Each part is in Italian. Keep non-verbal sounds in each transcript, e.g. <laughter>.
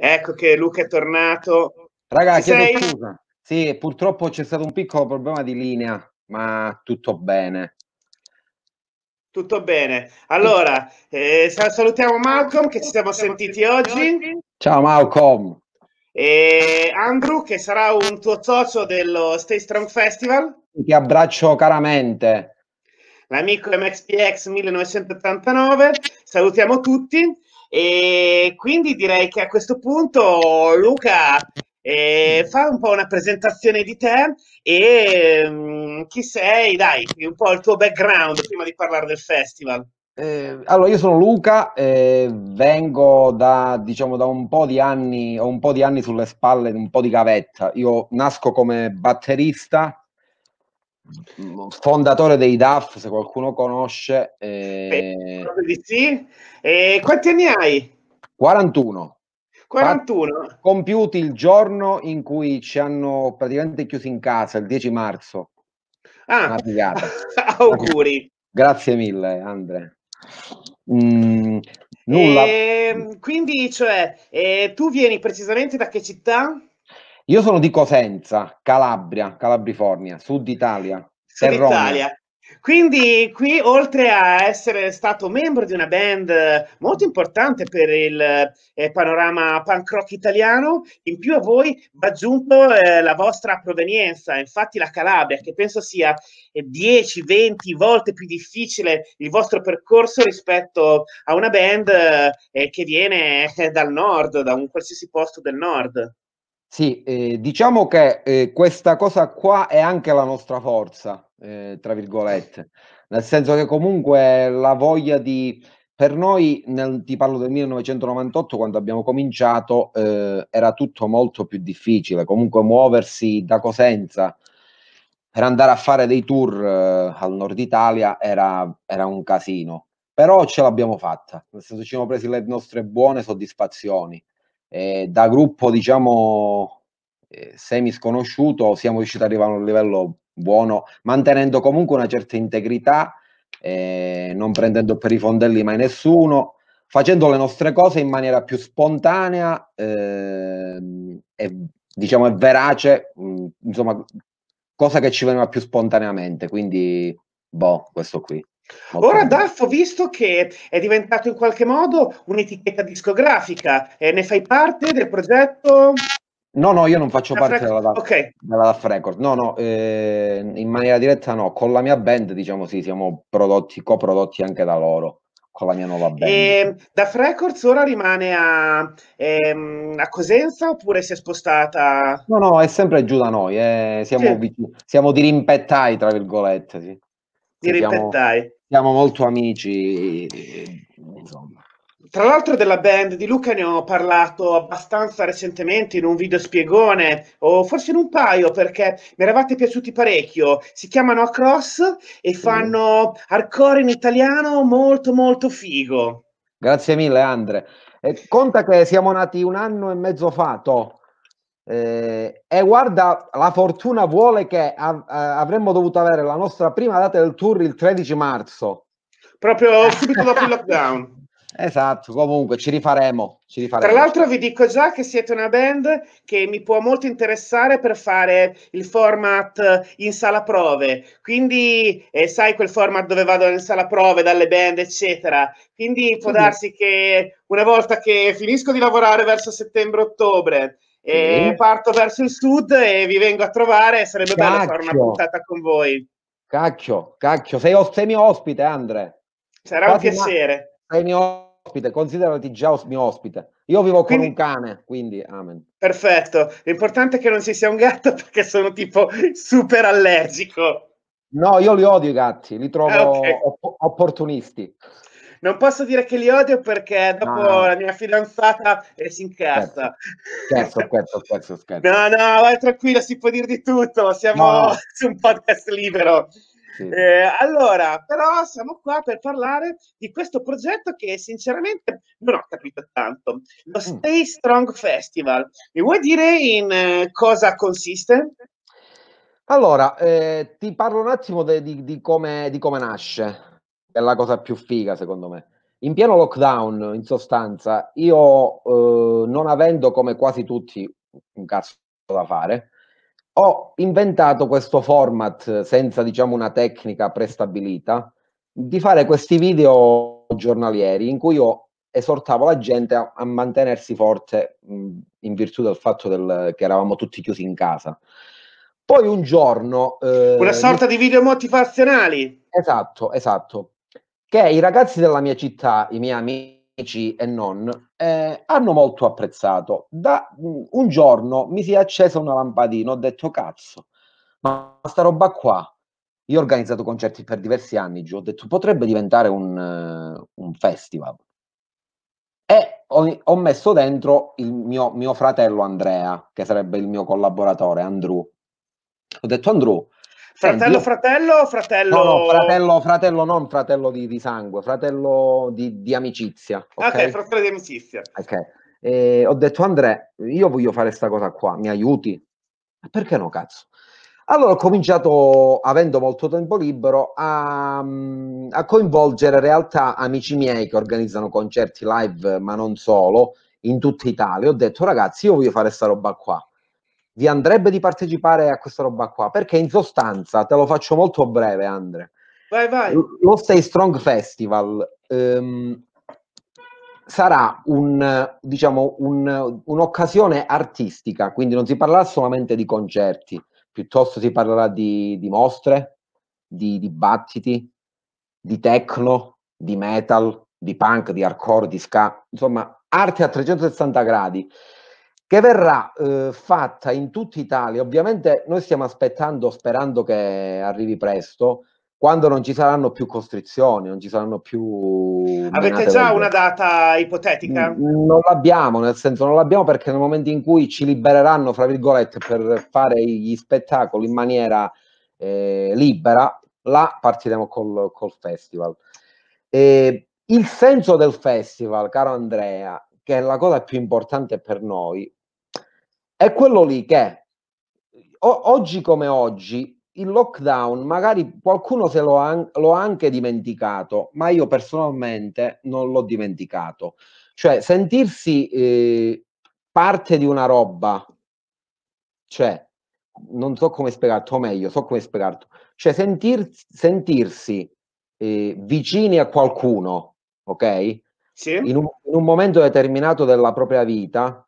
Ecco che Luca è tornato. Raga, Ci chiedo scusa. Sì, purtroppo c'è stato un piccolo problema di linea, ma tutto bene. Tutto bene. Allora, eh, salutiamo Malcolm che ci siamo sentiti oggi. Ciao Malcolm. E Andrew che sarà un tuo socio dello Stay Strong Festival. Ti abbraccio caramente. L'amico MXPX 1989. Salutiamo tutti. E quindi direi che a questo punto, Luca, eh, fa un po' una presentazione di te e um, chi sei, dai, un po' il tuo background prima di parlare del festival. Eh, allora, io sono Luca, eh, vengo da, diciamo, da un po' di anni, ho un po' di anni sulle spalle, un po' di gavetta. Io nasco come batterista, fondatore dei DAF, se qualcuno conosce. Eh... Beh, sì. eh, quanti anni hai? 41. 41. Compiuti il giorno in cui ci hanno praticamente chiuso in casa, il 10 marzo. Ah, <laughs> auguri. Grazie mille, Andre. Mm, nulla. Eh, quindi, cioè, eh, tu vieni precisamente da che città? Io sono di Cosenza, Calabria, Calabrifornia, Sud Italia, Sud Italia. Quindi qui, oltre a essere stato membro di una band molto importante per il eh, panorama punk rock italiano, in più a voi va aggiunto eh, la vostra provenienza, infatti la Calabria, che penso sia eh, 10-20 volte più difficile il vostro percorso rispetto a una band eh, che viene eh, dal nord, da un qualsiasi posto del nord. Sì, eh, diciamo che eh, questa cosa qua è anche la nostra forza, eh, tra virgolette, nel senso che comunque la voglia di, per noi, nel, ti parlo del 1998, quando abbiamo cominciato, eh, era tutto molto più difficile, comunque muoversi da Cosenza per andare a fare dei tour eh, al nord Italia era, era un casino, però ce l'abbiamo fatta, nel senso ci siamo presi le nostre buone soddisfazioni eh, da gruppo diciamo eh, semi sconosciuto siamo riusciti ad arrivare a un livello buono mantenendo comunque una certa integrità eh, non prendendo per i fondelli mai nessuno facendo le nostre cose in maniera più spontanea ehm, e diciamo e verace mh, mm, insomma cosa che ci veniva più spontaneamente quindi boh questo qui Ora Duff ho visto che è diventato in qualche modo un'etichetta discografica, eh, ne fai parte del progetto? No, no, io non faccio la parte della, okay. della DAF Record, no, no, eh, in maniera diretta no, con la mia band diciamo sì, siamo prodotti, coprodotti anche da loro con la mia nuova band. E ehm, DAF Records ora rimane a, ehm, a, Cosenza oppure si è spostata? No, no, è sempre giù da noi, eh. siamo, sì. siamo dirimpettai, tra virgolette. Sì. Dirimpettai siamo molto amici. Insomma. Tra l'altro della band di Luca ne ho parlato abbastanza recentemente in un video spiegone, o forse in un paio, perché mi eravate piaciuti parecchio. Si chiamano Across e fanno hardcore in italiano molto molto figo. Grazie mille Andre. Eh, conta che siamo nati un anno e mezzo fa, to, eh, e guarda, la fortuna vuole che av- eh, avremmo dovuto avere la nostra prima data del tour il 13 marzo. Proprio subito dopo il lockdown. <laughs> Esatto, comunque ci rifaremo, ci rifaremo, Tra l'altro vi dico già che siete una band che mi può molto interessare per fare il format in sala prove, quindi eh, sai quel format dove vado in sala prove dalle band eccetera, quindi può darsi che una volta che finisco di lavorare verso settembre-ottobre e mm. Parto verso il sud e vi vengo a trovare. Sarebbe cacchio. bello fare una puntata con voi. Cacchio, cacchio, sei os- semi ospite, Andre. Sarà Quasi un piacere. Ma- mio ospite, considerati già os- mio ospite. Io vivo quindi, un cane, quindi amen. Perfetto. L'importante è che non ci sia un gatto <laughs> perché sono tipo super allergico. No, io li odio i gatti, li trovo ah, okay. opp- opportunisti. Non posso dire che li odio perché dopo no. la mia fidanzata eh, si incazza. Scherzo, scherzo, <laughs> scherzo, scherzo. No, no, vai tranquillo, si può dire di tutto. Siamo no. su <laughs> un podcast libero. Sì. Eh, allora, però siamo qua per parlare di questo progetto che sinceramente non ho capito tanto. Lo mm. Stay mm. Strong Festival. Mi vuoi dire in eh, cosa consiste? Allora, eh, ti parlo un attimo de, di, di, come, di, come, nasce è la cosa più figa secondo me. In pieno lockdown, in sostanza, io eh, non avendo come quasi tutti un cazzo da fare, ho inventato questo format senza diciamo una tecnica prestabilita di fare questi video giornalieri in cui io esortavo la gente a, a mantenersi forte mh, mm, in virtù del fatto del, che eravamo tutti chiusi in casa. Poi un giorno... Eh, una sorta mi... di video motivazionali. Esatto, esatto che i ragazzi della mia città, i miei amici e non, eh, hanno molto apprezzato. Da mm, un giorno mi si è accesa una lampadina, ho detto cazzo, ma sta roba qua, io ho organizzato concerti per diversi anni, giù, ho detto potrebbe diventare un, uh, un festival. E ho, ho, messo dentro il mio, mio fratello Andrea, che sarebbe il mio collaboratore, Andrew. Ho detto Andrew, Fratello, fratello, fratello. No, no, fratello, fratello, non fratello di, di sangue, fratello di, di amicizia. Ah, okay? ok, fratello di amicizia. Ok. E ho detto, Andrea, io voglio fare questa cosa qua, mi aiuti? Perché no, cazzo? Allora ho cominciato, avendo molto tempo libero, a, a, coinvolgere realtà amici miei che organizzano concerti live, ma non solo, in tutta Italia. Ho detto, ragazzi, io voglio fare questa roba qua vi andrebbe di partecipare a questa roba qua? Perché in sostanza, te lo faccio molto breve, Andre. Vai, vai. Lo Stay Strong Festival ehm, sarà un, diciamo, un, un'occasione artistica, quindi non si parlerà solamente di concerti, piuttosto si parlerà di, di mostre, di dibattiti, di techno, di metal, di punk, di hardcore, di ska, insomma, arte a 360 gradi che verrà eh, fatta in tutta Italia. Ovviamente noi stiamo aspettando, sperando che arrivi presto, quando non ci saranno più costrizioni, non ci saranno più... Avete già una data ipotetica? Mm, mm, non l'abbiamo, nel senso non l'abbiamo perché nel momento in cui ci libereranno, fra virgolette, per fare gli spettacoli in maniera eh, libera, là partiremo col, col festival. E il senso del festival, caro Andrea, che è la cosa più importante per noi, è quello lì che o- oggi come oggi il lockdown magari qualcuno se lo ha, lo ha anche dimenticato, ma io personalmente non l'ho dimenticato. Cioè sentirsi eh, parte di una roba, cioè non so come spiegarti, o meglio, so come spiegarti, cioè sentir, sentirsi eh, vicini a qualcuno, ok? Sì. In, un, in un momento determinato della propria vita,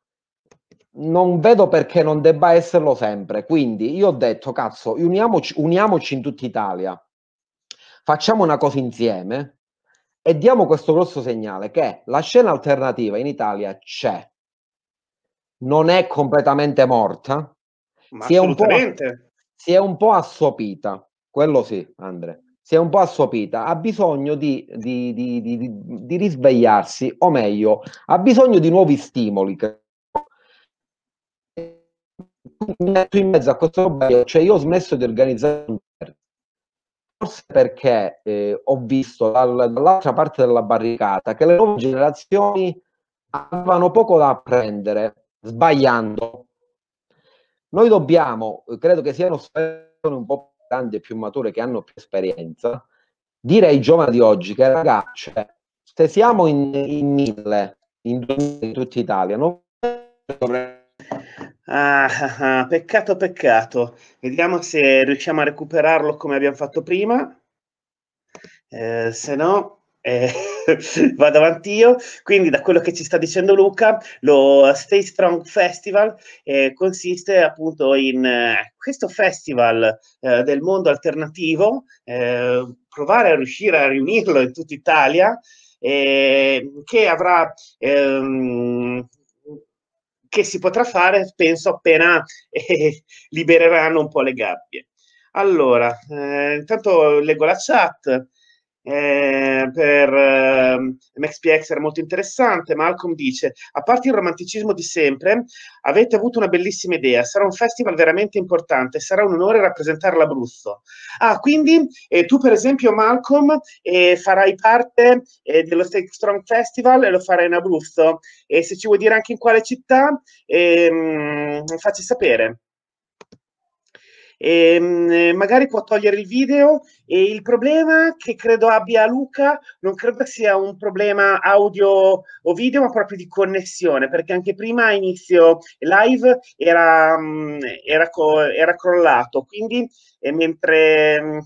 non vedo perché non debba esserlo sempre. Quindi io ho detto, cazzo, uniamoci, uniamoci in tutta Italia, facciamo una cosa insieme e diamo questo grosso segnale che la scena alternativa in Italia c'è, non è completamente morta, si è, si, è un po', assopita, quello sì, Andre, si è un po' assopita, ha bisogno di, di, di, di risvegliarsi, o meglio, ha bisogno di nuovi stimoli, mi metto in mezzo a questo problema, cioè io ho smesso di organizzare un terzo, forse perché eh, ho visto dal, dall'altra parte della barricata che le nuove generazioni avevano poco da apprendere, sbagliando. Noi dobbiamo, credo che siano un po' più grandi e più mature che hanno più esperienza, dire ai giovani di oggi che ragazzi, se siamo in, in mille, in, in tutta Italia, non dovremmo Ah, ah, ah, peccato, peccato. Vediamo se riusciamo a recuperarlo come abbiamo fatto prima. Eh, se no, eh, <laughs> vado avanti io. Quindi, da quello che ci sta dicendo Luca, lo Stay Strong Festival eh, consiste appunto in eh, questo festival eh, del mondo alternativo, eh, provare a riuscire a riunirlo in tutta Italia. Eh, che avrà ehm, che si potrà fare, penso, appena <laughs> eh, libereranno un po' le gabbie. Allora, eh, intanto leggo la chat. Eh, per eh, Max era molto interessante. Malcolm dice: A parte il romanticismo di sempre, avete avuto una bellissima idea. Sarà un festival veramente importante. Sarà un onore rappresentare l'Abruzzo. Ah, quindi eh, tu, per esempio, Malcolm, eh, farai parte eh, dello Stay Strong Festival e lo farai in Abruzzo. E se ci vuoi dire anche in quale città, ehm, facci sapere e, ehm, magari può togliere il video e il problema che credo abbia Luca non credo sia un problema audio o video ma proprio di connessione perché anche prima a inizio live era, mm, era, era crollato quindi mentre mm,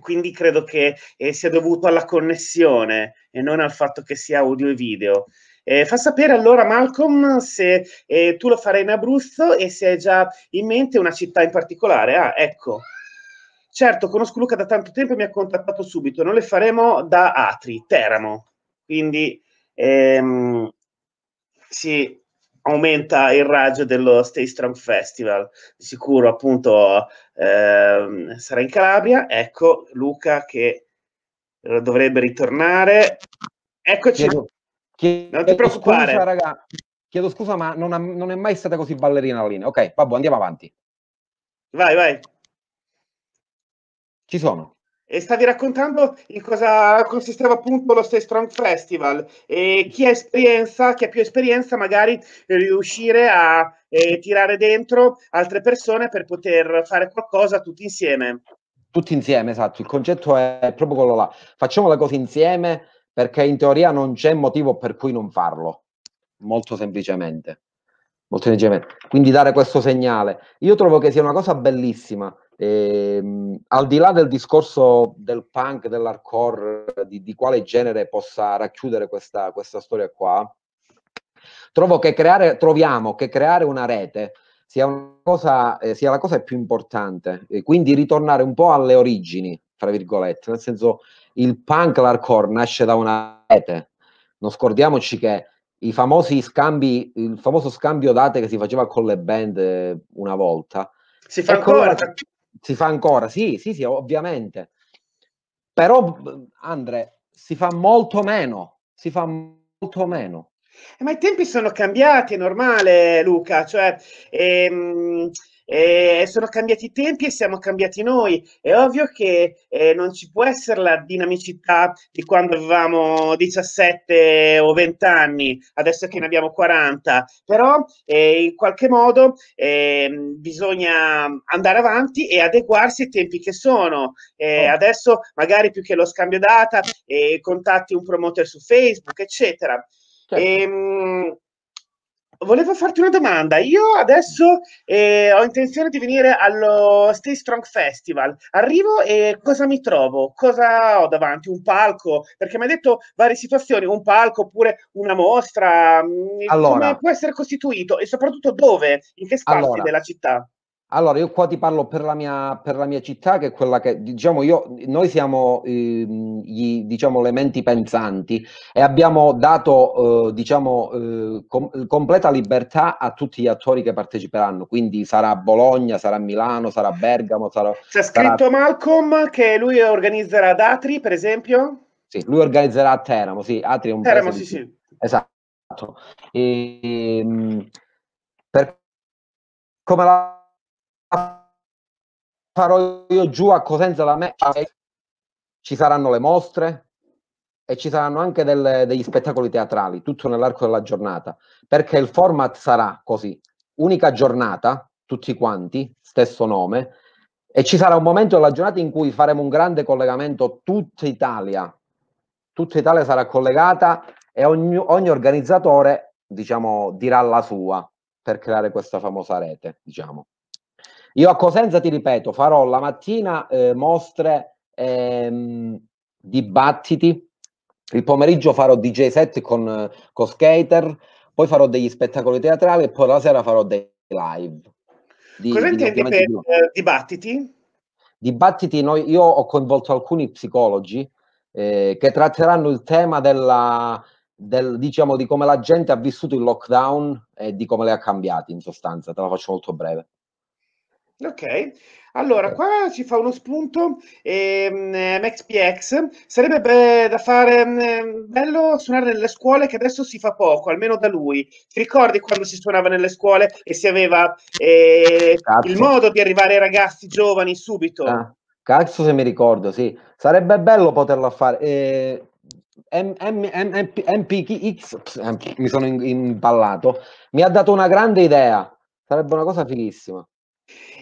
quindi credo che eh, sia dovuto alla connessione e non al fatto che sia audio e video. Eh, fa sapere allora Malcolm se eh, tu lo farai in Abruzzo e se hai già in mente una città in particolare. Ah, ecco. Certo, conosco Luca da tanto tempo e mi ha contattato subito. Noi le faremo da Atri, Teramo. Quindi ehm, si aumenta il raggio dello Stay Strong Festival. Di sicuro appunto ehm, sarà in Calabria. Ecco Luca che dovrebbe ritornare. Eccoci. Diego, Chiedo non ti preoccupare. Scusa, raga. Chiedo scusa, ma non, ha, non, è mai stata così ballerina la linea. Ok, babbo, andiamo avanti. Vai, vai. Ci sono. E stavi raccontando in cosa consisteva appunto lo Stay Strong Festival e chi ha esperienza, chi ha più esperienza magari riuscire a eh, tirare dentro altre persone per poter fare qualcosa tutti insieme. Tutti insieme, esatto. Il concetto è proprio quello là. Facciamo le cose insieme, perché in teoria non c'è motivo per cui non farlo, molto semplicemente. Molto semplicemente. Quindi dare questo segnale. Io trovo che sia una cosa bellissima, ehm, al di là del discorso del punk, dell'hardcore, di, di quale genere possa racchiudere questa, questa storia qua, trovo che creare, troviamo che creare una rete sia, una cosa, eh, sia la cosa più importante, e quindi ritornare un po' alle origini, tra virgolette, nel senso il punk, l'hardcore nasce da una rete. Non scordiamoci che i famosi scambi, il famoso scambio date che si faceva con le band eh, una volta. Si fa ancora? La... Si fa ancora, sì, sì, sì, ovviamente. Però, Andre, si fa molto meno, si fa molto meno. Eh, ma i tempi sono cambiati, è normale, Luca. Cioè, ehm, e sono cambiati i tempi e siamo cambiati noi. È ovvio che eh, non ci può essere la dinamicità di quando avevamo 17 o 20 anni, adesso che ne abbiamo 40, però eh, in qualche modo eh, bisogna andare avanti e adeguarsi ai tempi che sono. Eh, oh. Adesso magari più che lo scambio data, eh, contatti un promoter su Facebook, eccetera. Certo. E, ehm, volevo farti una domanda. Io adesso eh, ho intenzione di venire allo Stay Strong Festival. Arrivo e cosa mi trovo? Cosa ho davanti? Un palco? Perché mi hai detto varie situazioni, un palco oppure una mostra. Mm, allora, Come può essere costituito? E soprattutto dove? In che spazi allora, della città? Allora, io qua ti parlo per la mia, per la mia città, che è quella che, diciamo, io, noi siamo eh, gli, diciamo, le menti pensanti e abbiamo dato, eh, diciamo, eh, com- completa libertà a tutti gli attori che parteciperanno, quindi sarà Bologna, sarà Milano, sarà Bergamo, sarà... C'è scritto sarà... Malcolm che lui organizzerà ad Atri, per esempio? Sì, lui organizzerà a Teramo, sì, Atri è un Teramo, sì, di... sì. Esatto. E, ehm, per come la farò io giù a Cosenza da me, cioè, ci saranno le mostre e ci saranno anche delle, degli spettacoli teatrali, tutto nell'arco della giornata, perché il format sarà così, unica giornata, tutti quanti, stesso nome, e ci sarà un momento della giornata in cui faremo un grande collegamento tutta Italia, tutta Italia sarà collegata e ogni, ogni organizzatore, diciamo, dirà la sua per creare questa famosa rete, diciamo. Io a Cosenza ti ripeto, farò la mattina eh, mostre, ehm, dibattiti, il pomeriggio farò DJ set con, con skater, poi farò degli spettacoli teatrali e poi la sera farò dei live. Di, Cosa intendi per di... Eh, dibattiti? Dibattiti, noi, io ho coinvolto alcuni psicologi eh, che tratteranno il tema della, del, diciamo, di come la gente ha vissuto il lockdown e di come le ha cambiati in sostanza, te la faccio molto breve. Ok, allora qua ci fa uno spunto ehm, eh, MaxPX, sarebbe be- da fare ehm, bello suonare nelle scuole che adesso si fa poco, almeno da lui. Ti ricordi quando si suonava nelle scuole e si aveva eh, il modo di arrivare ai ragazzi giovani subito? Ah, cazzo se mi ricordo, sì. Sarebbe bello poterlo fare. Eh, MPX, mi sono imballato, mi ha dato una grande idea, sarebbe una cosa fighissima.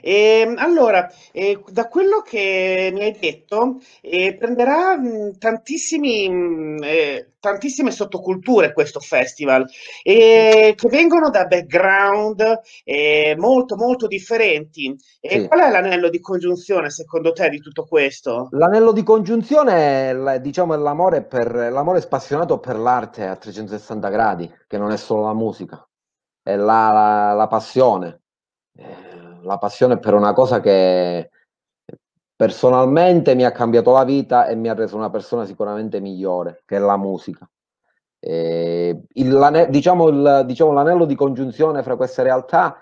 E, ehm, allora, eh, da quello che mi hai detto, eh, prenderà mh, mm, tantissimi, mh, mm, eh, tantissime sottoculture questo festival, che vengono da background eh, molto molto differenti. Sì. Qual è l'anello di congiunzione secondo te di tutto questo? L'anello di congiunzione è diciamo, l'amore, per, l'amore spassionato per l'arte a 360 gradi, che non è solo la musica, è la, la, la passione eh, la passione per una cosa che personalmente mi ha cambiato la vita e mi ha reso una persona sicuramente migliore, che è la musica. E il, diciamo, il, diciamo, l'anello di congiunzione fra queste realtà,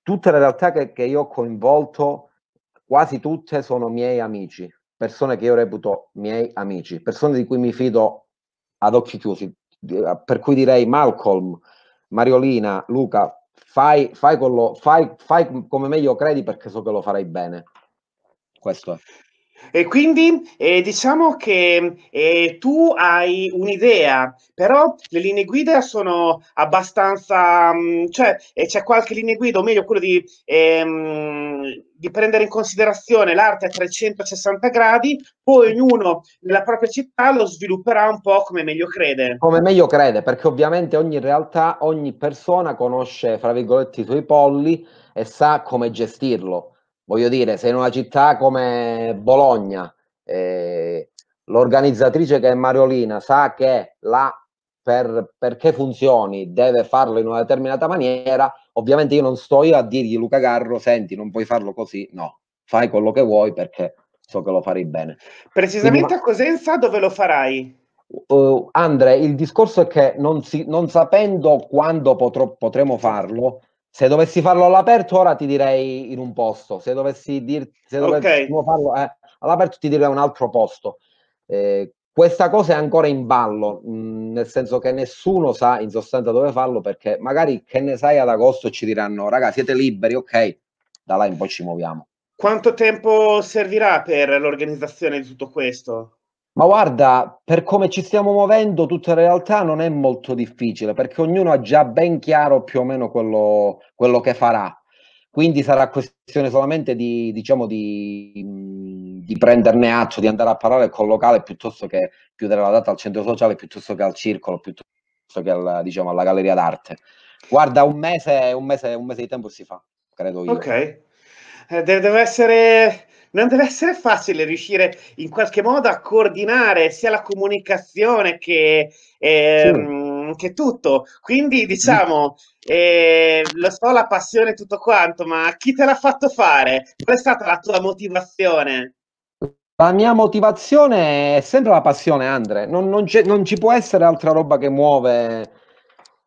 tutte le realtà che, che, io ho coinvolto, quasi tutte sono miei amici, persone che io reputo miei amici, persone di cui mi fido ad occhi chiusi, per cui direi Malcolm, Mariolina, Luca, Fai, fai, lo, fai, fai come meglio credi perché so che lo farai bene. Questo è. E quindi eh, diciamo che eh, tu hai un'idea, però le linee guida sono abbastanza, mm, cioè eh, c'è qualche linea guida, o meglio quello di, ehm, di, prendere in considerazione l'arte a 360 gradi, poi ognuno nella propria città lo svilupperà un po' come meglio crede. Come meglio crede, perché ovviamente ogni realtà, ogni persona conosce, fra virgolette, i suoi polli e sa come gestirlo voglio dire, se in una città come Bologna eh, l'organizzatrice che è Mariolina sa che la, per, perché funzioni deve farlo in una determinata maniera, ovviamente io non sto io a dirgli Luca Garro, senti, non puoi farlo così, no, fai quello che vuoi perché so che lo farai bene. Precisamente Quindi, a Cosenza dove lo farai? Uh, Andre, il discorso è che non, si, non sapendo quando potrò, potremo farlo, se dovessi farlo all'aperto, ora ti direi in un posto. Se dovessi, dir, se dovessi okay. farlo eh, all'aperto, ti direi un altro posto. Eh, questa cosa è ancora in ballo, mh, mm, nel senso che nessuno sa in sostanza dove farlo, perché magari che ne sai ad agosto ci diranno, raga, siete liberi, ok, da là in poi ci muoviamo. Quanto tempo servirà per l'organizzazione di tutto questo? Ma guarda, per come ci stiamo muovendo, tutta in realtà non è molto difficile, perché ognuno ha già ben chiaro più o meno quello, quello che farà. Quindi sarà questione solamente di, diciamo, di, di, prenderne atto, di andare a parlare col locale piuttosto che chiudere la data al centro sociale, piuttosto che al circolo, piuttosto che al, diciamo, alla galleria d'arte. Guarda, un mese, un mese, un mese di tempo si fa, credo io. Ok, eh, deve essere non deve essere facile riuscire in qualche modo a coordinare sia la comunicazione che, eh, sì. che tutto. Quindi diciamo, eh, lo so, la passione e tutto quanto, ma chi te l'ha fatto fare? Qual è stata la tua motivazione? La mia motivazione è sempre la passione, Andre. Non, non, non ci può essere altra roba che muove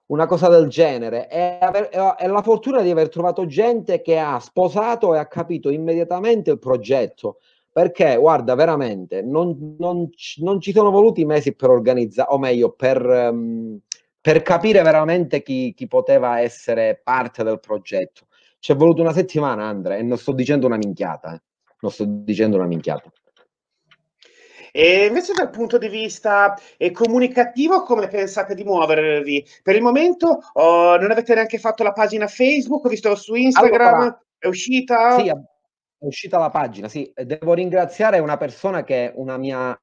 una cosa del genere. e, aver, è, la fortuna di aver trovato gente che ha sposato e ha capito immediatamente il progetto. Perché, guarda, veramente, non, non, non ci sono voluti mesi per organizzare, o meglio, per, um, per capire veramente chi, chi, poteva essere parte del progetto. Ci è voluto una settimana, Andrea, e non sto dicendo una minchiata, eh. non sto dicendo una minchiata. E invece dal punto di vista eh, comunicativo, come pensate di muovervi? Per il momento oh, non avete neanche fatto la pagina Facebook, ho visto su Instagram, allora, è uscita? Sì, è uscita la pagina, sì. Devo ringraziare una persona che è una mia,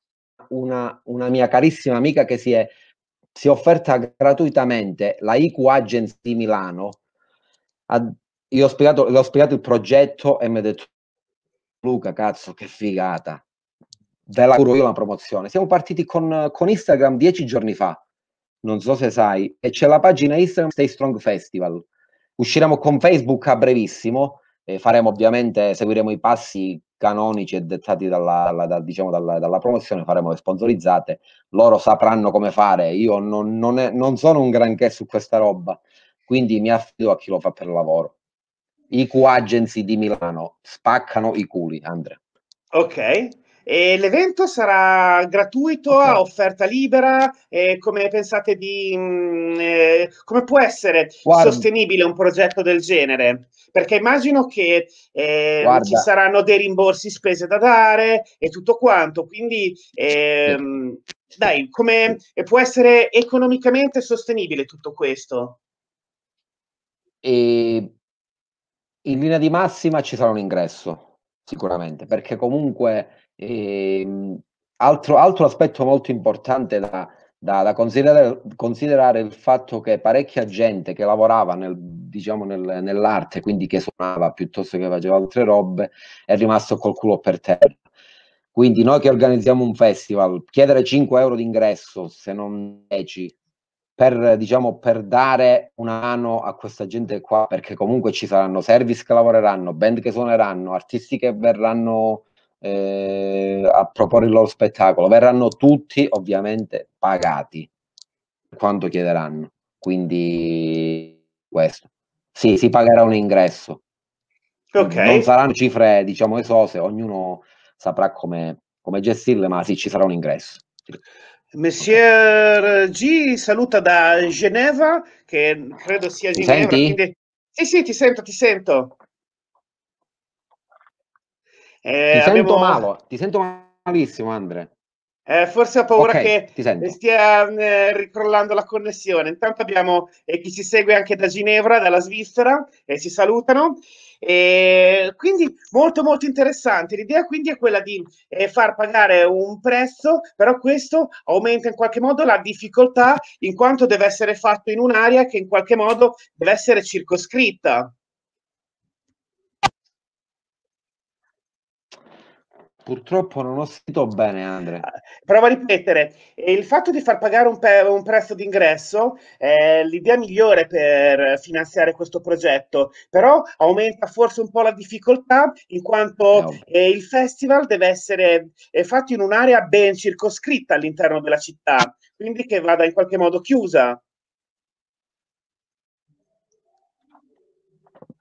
una, una mia carissima amica che si è, si è offerta gratuitamente, la IQ Agency di Milano. Ha, io ho spiegato, ho spiegato il progetto e mi ha detto Luca, cazzo, che figata ve la curo io la promozione. Siamo partiti con, con, Instagram dieci giorni fa, non so se sai, e c'è la pagina Instagram Stay Strong Festival. Usciremo con Facebook a brevissimo e faremo ovviamente, seguiremo i passi canonici e dettati dalla, dalla, diciamo dalla, dalla promozione, faremo le sponsorizzate, loro sapranno come fare, io non, non, è, non sono un granché su questa roba, quindi mi affido a chi lo fa per lavoro. IQ Agency di Milano spaccano i culi, Andrea. Ok, e l'evento sarà gratuito, okay. a offerta libera, eh, come pensate di... Mh, mm, eh, come può essere Guarda. sostenibile un progetto del genere? Perché immagino che eh, ci saranno dei rimborsi spese da dare e tutto quanto, quindi... Ehm, dai, come può essere economicamente sostenibile tutto questo? E in linea di massima ci sarà un ingresso, sicuramente, perché comunque e, ehm, altro, altro, aspetto molto importante da, da, da considerare, considerare il fatto che parecchia gente che lavorava nel, diciamo, nel, nell'arte, quindi che suonava piuttosto che faceva altre robe, è rimasto col culo per terra. Quindi noi che organizziamo un festival, chiedere 5 euro d'ingresso, se non 10, per, diciamo, per, dare una mano a questa gente qua, perché comunque ci saranno service che lavoreranno, band che suoneranno, artisti che verranno eh, a proporre il loro spettacolo. Verranno tutti ovviamente pagati quanto chiederanno. Quindi questo. Sì, si pagherà un ingresso. Okay. Non saranno cifre, diciamo, esose, ognuno saprà come, come gestirle, ma sì, ci sarà un ingresso. Monsieur G saluta da Geneva, che credo sia Geneva. Senti? Quindi... Sì, sì, ti sento, ti sento. Eh, ti, sento malo, ti sento malissimo, Andre. Eh, forse ho paura okay, che stia mm, eh, ricrollando la connessione. Intanto abbiamo eh, chi ci segue anche da Ginevra, dalla Svizzera, e si salutano. E quindi molto molto interessante. L'idea quindi è quella di eh, far pagare un prezzo, però questo aumenta in qualche modo la difficoltà in quanto deve essere fatto in un'area che in qualche modo deve essere circoscritta. Purtroppo non ho sentito bene, Andrea. Ah, Provo a ripetere. Il fatto di far pagare un, pe- un prezzo d'ingresso è l'idea migliore per finanziare questo progetto, però aumenta forse un po' la difficoltà in quanto no. eh, il festival deve essere eh, fatto in un'area ben circoscritta all'interno della città, quindi che vada in qualche modo chiusa.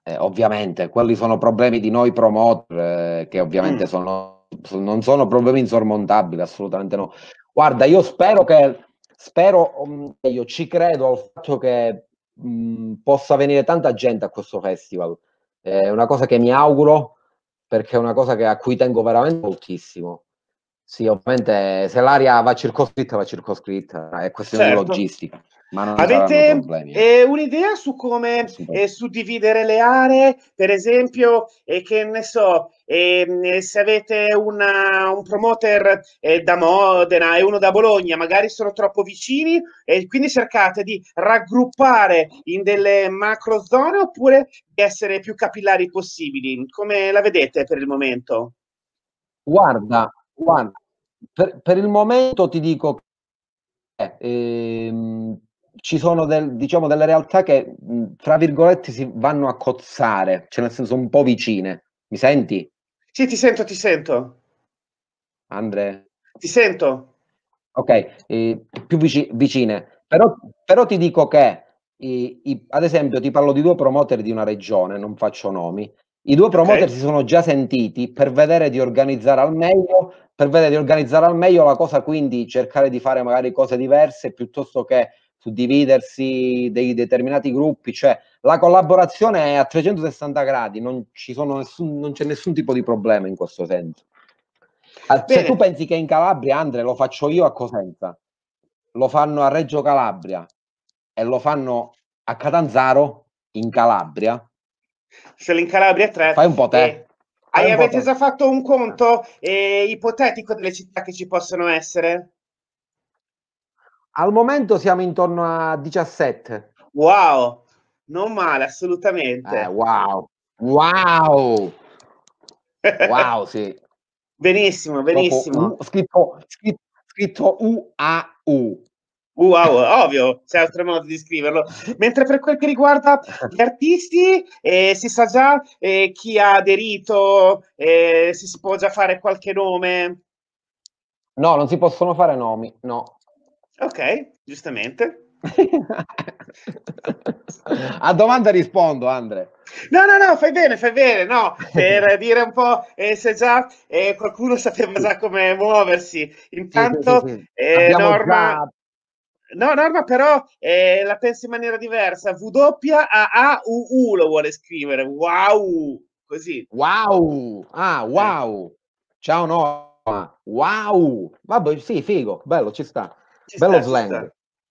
Eh, ovviamente, quelli sono problemi di noi promoter eh, che ovviamente mm. sono non sono problemi insormontabili, assolutamente no. Guarda, io spero che, spero, mm, io ci credo al fatto che mh, mm, possa venire tanta gente a questo festival. È una cosa che mi auguro perché è una cosa che, a cui tengo veramente moltissimo. Sì, ovviamente se l'aria va circoscritta, va circoscritta, è questione certo. di logistica. Avete eh. eh, un'idea su come eh, suddividere le aree? Per esempio, eh, che ne so, ehm, eh, se avete una, un promoter eh, da Modena e uno da Bologna, magari sono troppo vicini, e quindi cercate di raggruppare in delle macro zone oppure di essere più capillari possibili. Come la vedete per il momento? Guarda, guarda per, per il momento ti dico che ehm, ci sono del, diciamo, delle realtà che, tra virgolette, si vanno a cozzare, cioè nel senso un po' vicine. Mi senti? Sì, ti sento, ti sento. Andre? Ti sento. Ok, eh, più vici- vicine. Però, però, ti dico che, i, i, ad esempio, ti parlo di due promoter di una regione, non faccio nomi. I due promoter okay. si sono già sentiti per vedere di organizzare al meglio per vedere di organizzare al meglio la cosa, quindi cercare di fare magari cose diverse piuttosto che suddividersi dei determinati gruppi, cioè la collaborazione è a 360 gradi, non, nessun, non c'è nessun tipo di problema in questo senso. Ah, se tu pensi che in Calabria, Andre, lo faccio io a Cosenza, lo fanno a Reggio Calabria e lo fanno a Catanzaro in Calabria. Se in Calabria 3 fai un po' te. Eh, fai avete già fatto un conto eh, ipotetico delle città che ci possono essere? Al momento siamo intorno a 17. Wow, non male, assolutamente. Eh, wow, wow, <laughs> wow, sì. Benissimo, benissimo. U, scritto, scritto, scritto u Wow, ovvio, c'è altro modo di scriverlo. Mentre per quel che riguarda gli artisti, eh, si sa già eh, chi ha aderito, eh, si può già fare qualche nome? No, non si possono fare nomi, no. Ok, giustamente. <laughs> A domanda rispondo, Andre. No, no, no, fai bene, fai bene, no, <laughs> per dire un po' eh, se già eh, qualcuno sapeva già come muoversi. Intanto, Eh, Norma... Già... No, Norma però eh, la pensi in maniera diversa. W A A U U lo vuole scrivere. Wow! Così. Wow! Ah, eh. wow! Ciao Norma. Wow! Vabbè, sì, figo, bello, ci sta. Bello sta, slang.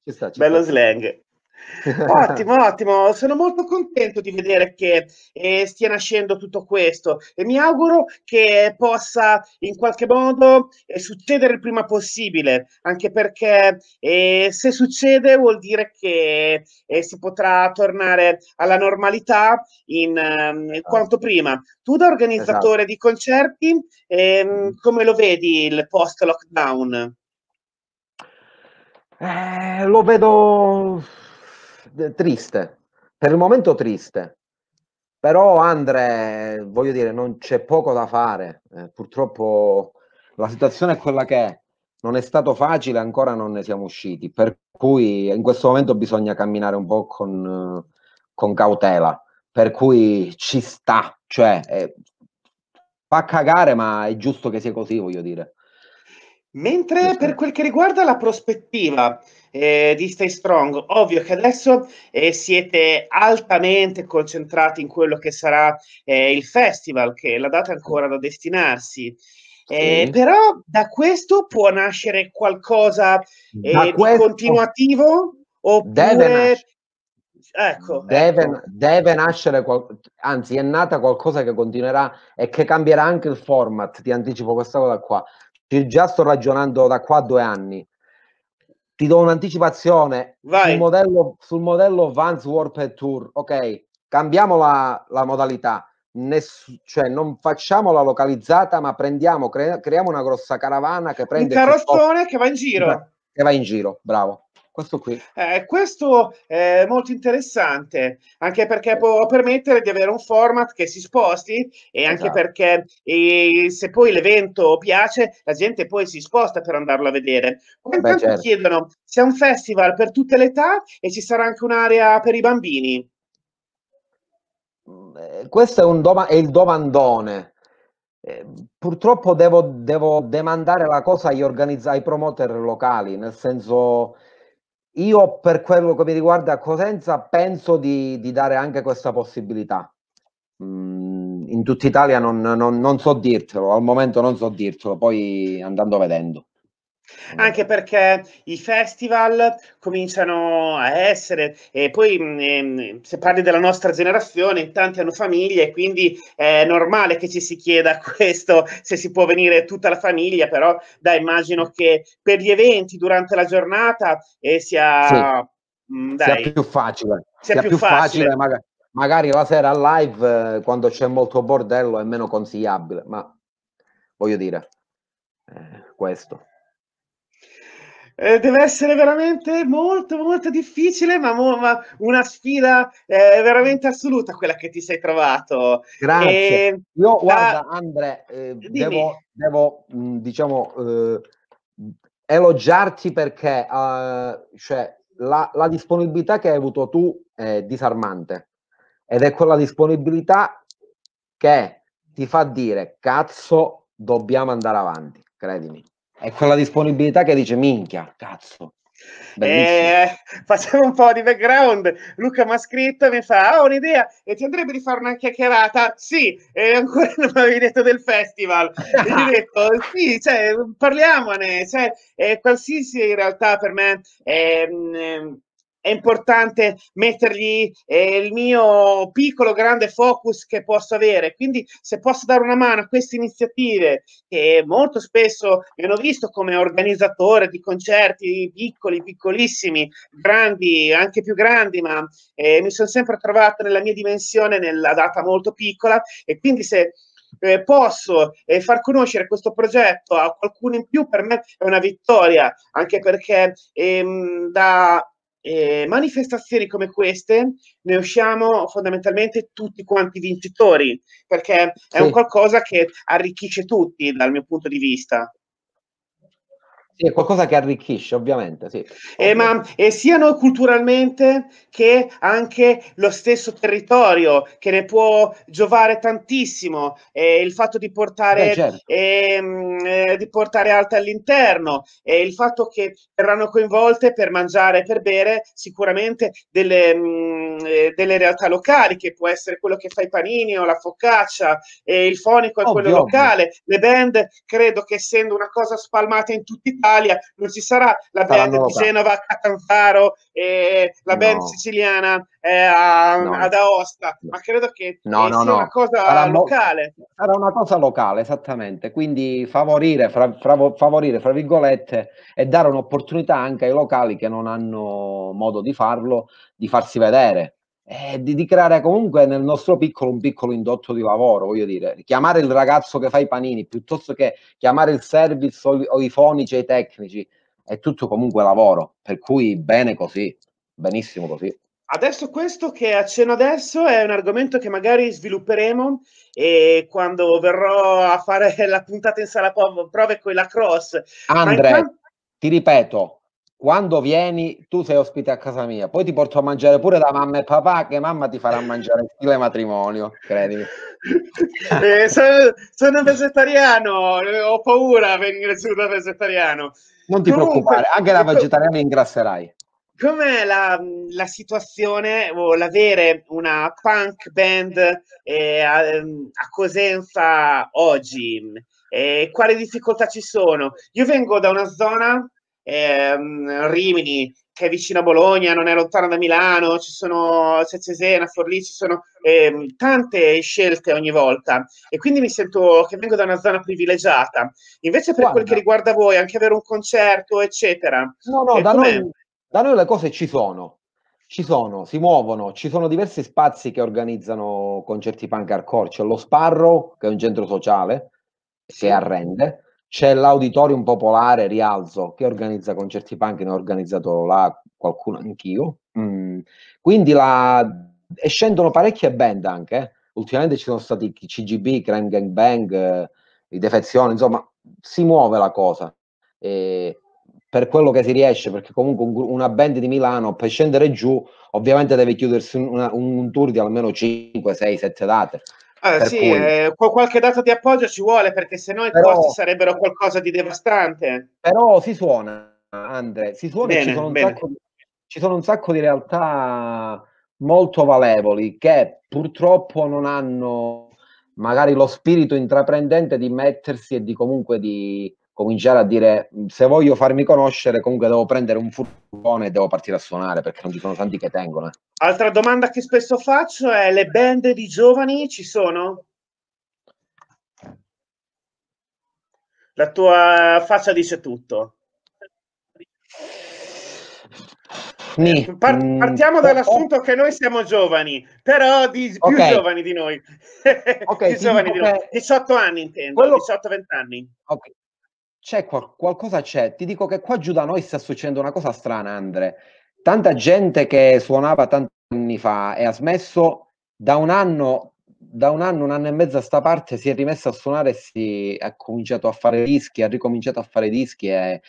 Ci sta. Ci sta, Bello sta. slang. <laughs> ottimo, ottimo. Sono molto contento di vedere che eh, stia nascendo tutto questo e mi auguro che possa in qualche modo eh, succedere il prima possibile, anche perché eh, se succede vuol dire che eh, si potrà tornare alla normalità in, in ehm, esatto. quanto prima. Tu da organizzatore esatto. di concerti, ehm, mm-hmm. come lo vedi il post lockdown? Eh, lo vedo eh, triste, per il momento triste. Però Andre, voglio dire, non c'è poco da fare. Eh, purtroppo la situazione è quella che è. Non è stato facile, ancora non ne siamo usciti. Per cui in questo momento bisogna camminare un po' con, eh, con cautela. Per cui ci sta, cioè eh, fa cagare, ma è giusto che sia così, voglio dire. Mentre per quel che riguarda la prospettiva eh, di Stay Strong, ovvio che adesso eh, siete altamente concentrati in quello che sarà eh, il festival, che la data è ancora da destinarsi. Eh, sì. Però da questo può nascere qualcosa eh, di continuativo? Oppure... Deve nascere. Ecco, deve, ecco. deve, nascere, anzi è nata qualcosa che continuerà e che cambierà anche il format, ti anticipo questa cosa qua già sto ragionando da qua a due anni. Ti do un'anticipazione sul modello, sul modello Vans Warped Tour. Ok, cambiamo la, la modalità. Ness- cioè non facciamo la localizzata, ma prendiamo, cre- creiamo una grossa caravana che prende un carrozzone che va in giro. Che va in giro, bravo. Questo qui. Eh, questo è molto interessante, anche perché può permettere di avere un format che si sposti e anche esatto. perché e, se poi l'evento piace, la gente poi si sposta per andarlo a vedere. Poi Beh, certo. chiedono se è un festival per tutte le età e ci sarà anche un'area per i bambini. Mm, eh, questo è, un doma- è il domandone. Eh, purtroppo devo, devo, demandare la cosa agli, organizz- ai promoter locali, nel senso io per quello che mi riguarda a Cosenza penso di, di dare anche questa possibilità. Mm, in tutta Italia non, non, non so dirtelo, al momento non so dirtelo, poi andando vedendo. Mm. Anche perché i festival cominciano a essere, e poi mm, ehm, se parli della nostra generazione, tanti hanno famiglie, quindi è normale che ci si chieda <laughs> questo, se si può venire tutta la famiglia, però dai, immagino che per gli eventi durante la giornata eh, sia, sì. mh, mm, dai, sia, più facile. Sia, sia più, più, facile, facile magari, magari, la sera live, eh, quando c'è molto bordello, è meno consigliabile, ma voglio dire, eh, questo eh, deve essere veramente molto, molto difficile, ma, mo- ma una sfida eh, veramente assoluta quella che ti sei trovato. Grazie. E, ehm, Io, guarda, Andre, eh, devo, devo mh, mm, diciamo, eh, elogiarti perché eh, cioè, la, la, disponibilità che hai avuto tu è disarmante ed è quella disponibilità che ti fa dire cazzo dobbiamo andare avanti, credimi è quella disponibilità che dice minchia, cazzo. Eh, <laughs> facciamo un po' di background. Luca mi ha scritto e mi fa: Ah, ho un'idea e ti andrebbe di fare una chiacchierata? Sì, e ancora <laughs> non avevi detto del festival. e <laughs> ho detto: Sì, cioè, parliamone. Cioè, eh, qualsiasi in realtà per me. è, mm, è importante mettergli eh, il mio piccolo grande focus che posso avere. Quindi se posso dare una mano a queste iniziative che molto spesso mi hanno visto come organizzatore di concerti piccoli, piccolissimi, grandi, anche più grandi, ma eh, mi sono sempre trovato nella mia dimensione, nella data molto piccola e quindi se eh, posso eh, far conoscere questo progetto a qualcuno in più per me è una vittoria, anche perché ehm, da eh, manifestazioni come queste ne usciamo fondamentalmente tutti quanti vincitori, perché è sì. un qualcosa che arricchisce tutti dal mio punto di vista è qualcosa che arricchisce, ovviamente, sì. Eh, ma, e eh, siano culturalmente che anche lo stesso territorio, che ne può giovare tantissimo, eh, il fatto di portare, Beh, certo. ehm, eh, di portare alta all'interno, eh, il fatto che verranno coinvolte per mangiare e per bere sicuramente delle, mh, mm, delle, realtà locali, che può essere quello che fa i panini o la focaccia, il fonico è ovvio, quello locale, ovvio. le band, credo che essendo una cosa spalmata in tutti i Italia, non ci sarà la band Sarà di Genova a Catanzaro e eh, la band siciliana eh, a- No. ad Aosta, ma credo che No, eh, no, sia no. una cosa Sarà mo- locale. Sarà una cosa locale, esattamente. Quindi favorire, fra, fravo- favorire, fra virgolette, e dare un'opportunità anche ai locali che non hanno modo di farlo, di farsi vedere eh, di, di, creare comunque nel nostro piccolo un piccolo indotto di lavoro, voglio dire, chiamare il ragazzo che fa i panini piuttosto che chiamare il service o, o i fonici e i tecnici, è tutto comunque lavoro, per cui bene così, benissimo così. Adesso questo che accenno adesso è un argomento che magari svilupperemo e quando verrò a fare <laughs> la puntata in sala prove con la cross. Andre, intanto... ti ripeto, quando vieni tu sei ospite a casa mia, poi ti porto a mangiare pure da mamma e papà che mamma ti farà mangiare stile matrimonio, credimi. <laughs> Eh, sono, sono, vegetariano, eh, ho paura a venire su da vegetariano. Non ti Comunque, preoccupare, anche da ecco, vegetariano mi ingrasserai. Com'è la, la situazione o l'avere una punk band eh, a, ehm, a Cosenza oggi? Eh, quali difficoltà ci sono? Io vengo da una zona ehm, Rimini, che è vicino a Bologna, non è lontana da Milano, ci sono c'è Cesena, Forlì, ci sono ehm, tante scelte ogni volta e quindi mi sento che vengo da una zona privilegiata. Invece per Guarda. quel che riguarda voi, anche avere un concerto, eccetera. No, no, eh, da noi, da noi le cose ci sono, ci sono, si muovono, ci sono diversi spazi che organizzano concerti punk hardcore, c'è lo Sparrow che è un centro sociale sì. che arrende, c'è l'auditorium popolare Rialzo che organizza concerti punk, ne ho organizzato là qualcuno anch'io. Mm. Quindi la... e scendono parecchie band anche. Eh. Ultimamente ci sono stati CGB, Crime Gang Bang, eh, i Defezioni, insomma, si muove la cosa. E per quello che si riesce, perché comunque un, una band di Milano per scendere giù, ovviamente deve chiudersi una, un, un tour di almeno 5, 6, 7 date. Ah, sì, cui... eh, qualche data di appoggio ci vuole perché sennò i costi sarebbero qualcosa di devastante. Però si suona, Andre, si suona bene, ci, sono di, ci, sono un sacco di realtà molto valevoli che purtroppo non hanno magari lo spirito intraprendente di mettersi e di comunque di, cominciare a dire mm, se voglio farmi conoscere comunque devo prendere un furgone e devo partire a suonare perché non ci sono tanti che tengono. Eh. Altra domanda che spesso faccio è le band di giovani ci sono? La tua faccia dice tutto. Eh, par- mm, partiamo dall'assunto oh. che noi siamo giovani, però di- più okay. giovani di noi. <laughs> Okay, più giovani di noi. 18 anni intendo, quello... 18-20 anni. Okay. C'è qual- qualcosa c'è. Ti dico che qua giù da noi sta succedendo una cosa strana, Andre. Tanta gente che suonava tanti anni fa e ha smesso da un anno, da un anno, un anno e mezzo a sta parte si è rimessa a suonare si ha cominciato a fare dischi, ha ricominciato a fare dischi e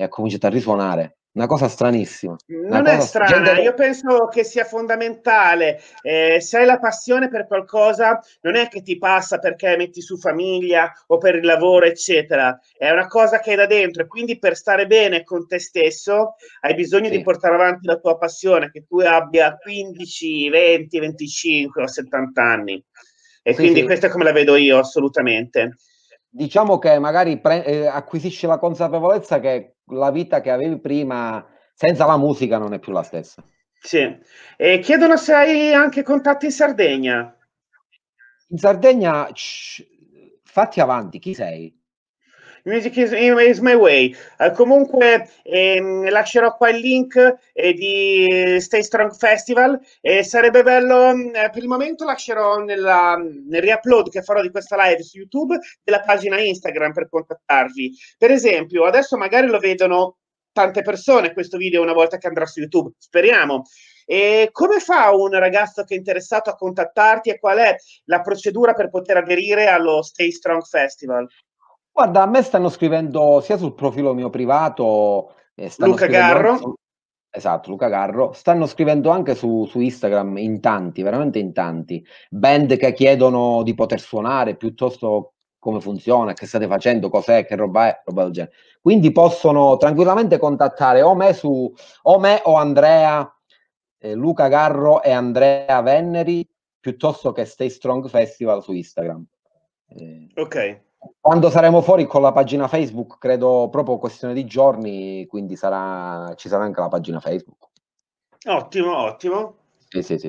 ha cominciato a risuonare. Una cosa stranissima. Una non cosa è strana, gente... io penso che sia fondamentale. Eh, se hai la passione per qualcosa, non è che ti passa perché metti su famiglia o per il lavoro, eccetera. È una cosa che hai da dentro quindi per stare bene con te stesso hai bisogno sì. di portare avanti la tua passione, che tu abbia 15, 20, 25 o 70 anni. E sì, quindi sì. questa è come la vedo io, assolutamente diciamo che magari pre- eh, acquisisci la consapevolezza che la vita che avevi prima senza la musica non è più la stessa. Sì, e chiedono se hai anche contatti in Sardegna. In Sardegna, shh, fatti avanti, chi sei? Music is, is My Way. Eh, comunque ehm, lascerò qua il link eh, di Stay Strong Festival e eh, sarebbe bello, mm, eh, per il momento lascerò nella, mm, nel riupload che farò di questa live su YouTube della pagina Instagram per contattarvi. Per esempio, adesso magari lo vedono tante persone questo video una volta che andrà su YouTube, speriamo. E come fa un ragazzo che è interessato a contattarti e qual è la procedura per poter aderire allo Stay Strong Festival? Guarda, a me stanno scrivendo sia sul profilo mio privato, eh, Luca Garro. anche- esatto, Luca Garro, stanno scrivendo anche su, su Instagram in tanti, veramente in tanti, band che chiedono di poter suonare piuttosto come funziona, che state facendo, cos'è, che roba è, roba del genere. Quindi possono tranquillamente contattare o me, su, o, me o Andrea, eh, Luca Garro e Andrea Venneri, piuttosto che Stay Strong Festival su Instagram. Eh, Ok. Quando saremo fuori con la pagina Facebook, credo proprio questione di giorni, quindi sarà, ci sarà anche la pagina Facebook. Ottimo, ottimo. Sì, sì, sì.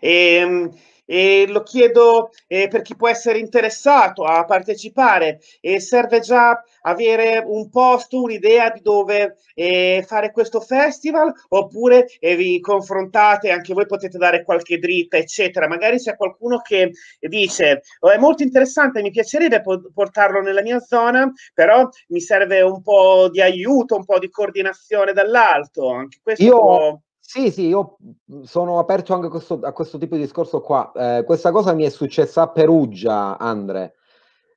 E, ehm, e lo chiedo eh, per chi può essere interessato a partecipare e serve già avere un posto, un'idea di dove eh, fare questo festival oppure eh, vi confrontate, anche voi potete dare qualche dritta eccetera, magari c'è qualcuno che dice oh, è molto interessante, mi piacerebbe portarlo nella mia zona, però mi serve un po' di aiuto, un po' di coordinazione dall'alto, anche questo Io... Sì, sì, io mhmm, sono aperto anche a questo, a questo tipo di discorso qua. Eh, questa cosa mi è successa a Perugia, Andre.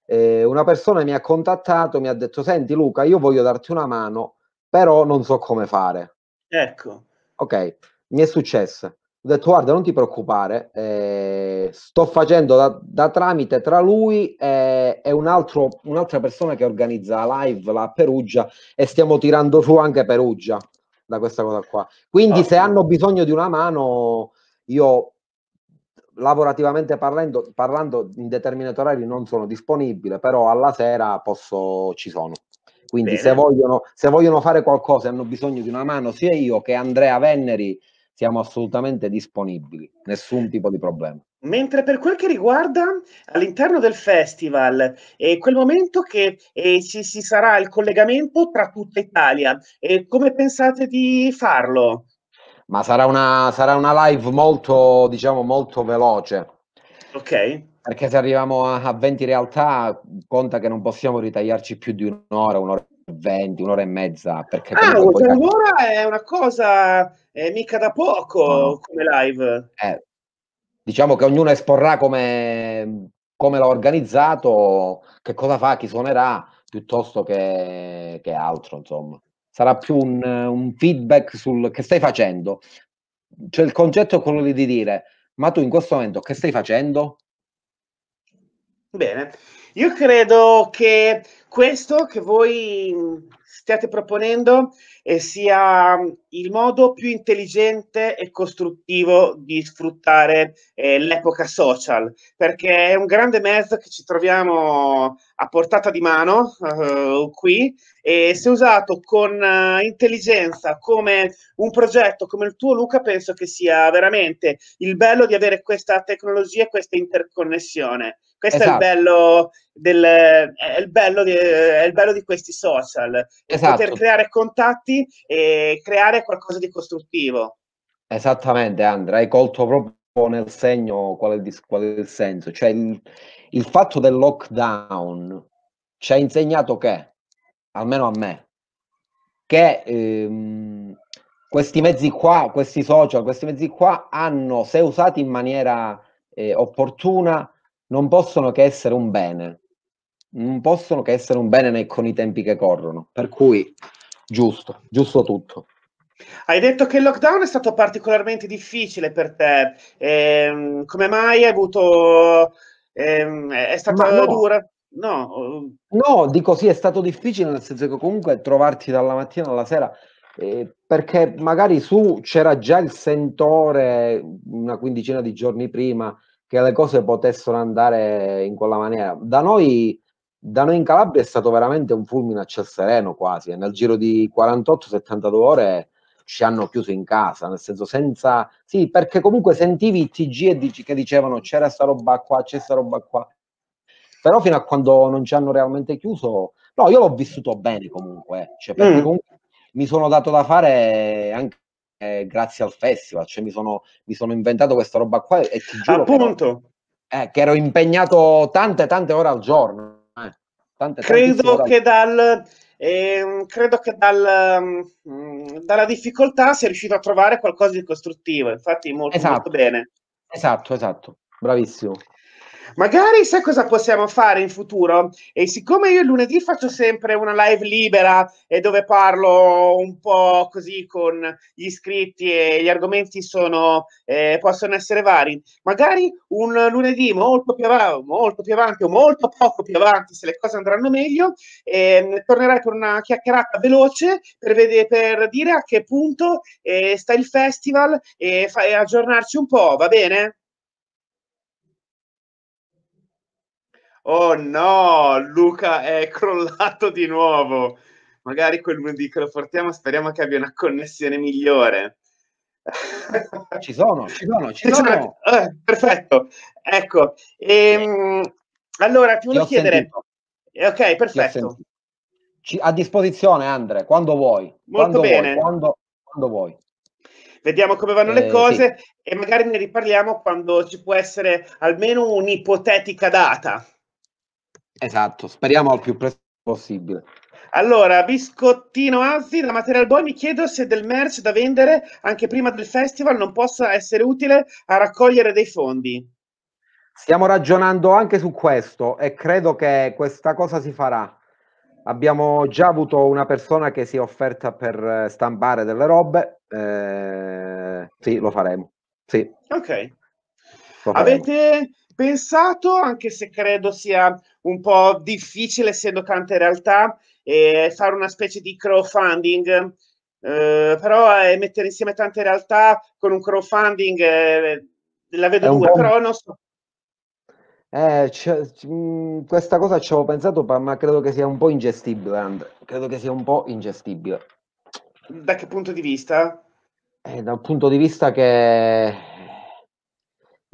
Eh, una persona mi ha contattato, mi ha detto, senti Luca, io voglio darti una mano, però non so come fare. Ecco. Ok, mi è successo. Ho detto, guarda, non ti preoccupare, eh, sto facendo da, da, tramite tra lui e, e un altro, un'altra persona che organizza live la Perugia e stiamo tirando su anche Perugia da questa cosa qua. Quindi se hanno bisogno di una mano, io lavorativamente parlando, parlando in determinati orari non sono disponibile, però alla sera posso, ci sono. Quindi se vogliono, se vogliono, fare qualcosa hanno bisogno di una mano, sia io che Andrea Venneri siamo assolutamente disponibili, nessun tipo di problema. Mentre per quel che riguarda all'interno del festival, eh, quel momento che eh, ci, ci, sarà il collegamento tra tutta Italia, eh, come pensate di farlo? Ma sarà una, sarà una live molto, diciamo, molto veloce. Ok. Perché se arriviamo a, a 20 realtà, conta che non possiamo ritagliarci più di un'ora, un'ora 20, un'ora e mezza. Perché ah, cioè, un'ora è una cosa eh, mica da poco no. come live. Eh, diciamo che ognuno esporrà come, come l'ha organizzato, che cosa fa, chi suonerà, piuttosto che, che altro, insomma. Sarà più un, un feedback sul che stai facendo. Cioè il concetto è quello di dire, ma tu in questo momento che stai facendo? Bene, io credo che questo che voi mm, stiate proponendo eh, sia mm, il modo più intelligente e costruttivo di sfruttare eh, l'epoca social, perché è un grande mezzo che ci troviamo a portata di mano eh, qui e se usato con eh, intelligenza come un progetto come il tuo Luca, penso che sia veramente il bello di avere questa tecnologia e questa interconnessione. Questo esatto. è, il esatto. bello del, è, il bello di, è il bello di questi social, esatto. poter creare contatti e creare qualcosa di costruttivo. Esattamente Andrea, hai colto proprio nel segno qual è il, qual è il senso, cioè il, il fatto del lockdown ci ha insegnato che, almeno a me, che ehm, questi mezzi qua, questi social, questi mezzi qua hanno, se usati in maniera eh, opportuna, non possono che essere un bene, non possono che essere un bene con i tempi che corrono, per cui giusto, giusto tutto. Hai detto che il lockdown è stato particolarmente difficile per te, ehm, come mai hai avuto... Ehm, è stata no. dura? No. no, dico sì, è stato difficile nel senso che comunque trovarti dalla mattina alla sera eh, perché magari su c'era già il sentore una quindicina di giorni prima, che le cose potessero andare in quella maniera. Da noi, da noi in Calabria è stato veramente un fulmine a ciel sereno quasi, e nel giro di 48-72 ore ci hanno chiuso in casa, nel senso senza... Sì, perché comunque sentivi i TG e dici, che dicevano c'era sta roba qua, c'è sta roba qua, però fino a quando non ci hanno realmente chiuso, no, io l'ho vissuto bene comunque, eh. cioè, mm. comunque mi sono dato da fare anche eh, grazie al festival, cioè mi sono, mi sono, inventato questa roba qua e ti giuro Appunto. Che, eh, che ero impegnato tante tante ore al giorno. Eh. Tante, ehm, credo, che dal, credo, che dal, mh, dalla difficoltà sia riuscito a trovare qualcosa di costruttivo, infatti molto, esatto. molto bene. Esatto, esatto, bravissimo. Magari sai cosa possiamo fare in futuro? E siccome io lunedì faccio sempre una live libera e eh, dove parlo un po' così con gli iscritti e gli argomenti sono, eh, possono essere vari, magari un lunedì molto più, avanti, molto più avanti o molto poco più avanti, se le cose andranno meglio, eh, tornerai per una chiacchierata veloce per, vedere, per dire a che punto eh, sta il festival e, fa, e aggiornarci un po', va bene? Oh no, Luca è crollato di nuovo. Magari quel lunedì che lo portiamo speriamo che abbia una connessione migliore. ci sono, ci sono, ci sono. Esatto. Eh, perfetto. Ecco, ehm, allora ti voglio chiedere. Sentito. Ok, perfetto. Ci, a disposizione, Andre, quando vuoi. Molto quando bene. Vuoi, quando, quando vuoi vediamo come vanno eh, le cose sì. e magari ne riparliamo quando ci può essere almeno un'ipotetica data. Esatto, speriamo al più presto possibile. Allora, biscottino Azzi da Material Boy mi chiedo se del merch da vendere anche prima del festival non possa essere utile a raccogliere dei fondi. Stiamo ragionando anche su questo e credo che questa cosa si farà. Abbiamo già avuto una persona che si è offerta per eh, stampare delle robe. Eh, sì, lo faremo. Sì. Ok. Lo faremo. Avete pensato, anche se credo sia un po' difficile essendo tante realtà e eh, fare una specie di crowdfunding. Eh, però eh, mettere insieme tante realtà con un crowdfunding eh, la vedo due, però non so. Eh, mh, mm, questa cosa ci avevo pensato, ma credo che sia un po' ingestibile. And. Credo che sia un po' ingestibile. Da che punto di vista? Eh, dal punto di vista che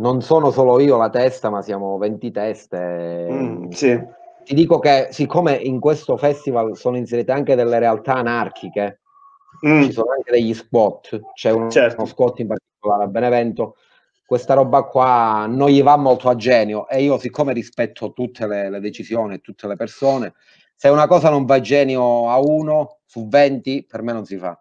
non sono solo io la testa, ma siamo 20 teste. Mm, sì. Ti dico che siccome in questo festival sono inserite anche delle realtà anarchiche, mm. ci sono anche degli squat, c'è un, certo. uno squat in particolare a Benevento, questa roba qua non gli va molto a genio e io siccome rispetto tutte le, le decisioni, tutte le persone, se una cosa non va a genio a uno su 20, per me non si fa.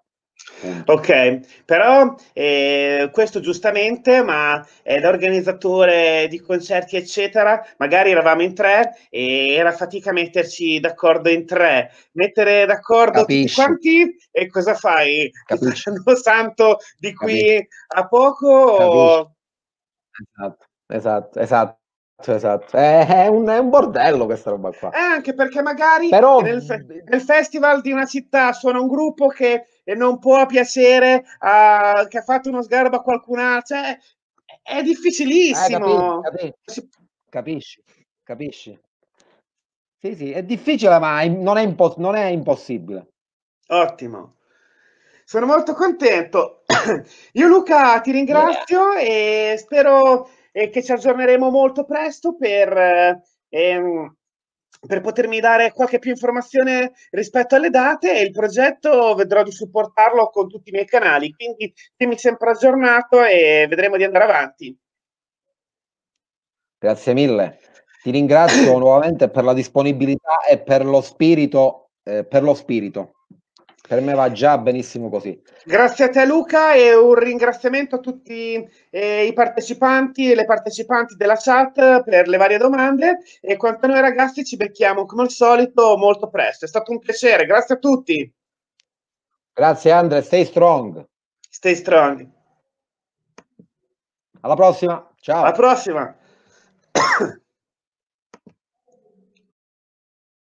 Ok, però eh, questo giustamente, ma eh, da organizzatore di concerti, eccetera, magari eravamo in tre e era fatica metterci d'accordo in tre. Mettere d'accordo Capisci. tutti quanti e cosa fai? Capisci. Ti <laughs> santo di qui Capisci. a poco? O... Esatto, esatto, esatto. Esatto, è un, è un, bordello questa roba qua. Eh, anche perché magari Però... nel, nel festival di una città suona un gruppo che e non può piacere a, ah, che ha fatto uno sgarbo a qualcun altro. Cioè, è difficilissimo. Ah, capisci, capisci, capisci, Sì, sì, è difficile, ma non è, impo- non è impossibile. Ottimo. Sono molto contento. <coughs> Io Luca ti ringrazio yeah. e spero eh, che ci aggiorneremo molto presto per... Eh, ehm, per potermi dare qualche più informazione rispetto alle date e il progetto vedrò di supportarlo con tutti i miei canali, quindi tieni sempre aggiornato e vedremo di andare avanti. Grazie mille, ti ringrazio <coughs> nuovamente per la disponibilità e per lo spirito, eh, per lo spirito per me va già benissimo così. Grazie a te Luca e un ringraziamento a tutti eh, i partecipanti e le partecipanti della chat per le varie domande e quanto a noi ragazzi ci becchiamo come al solito molto presto. È stato un piacere, grazie a tutti. Grazie Andre, stay strong. Stay strong. Alla prossima, ciao. Alla prossima.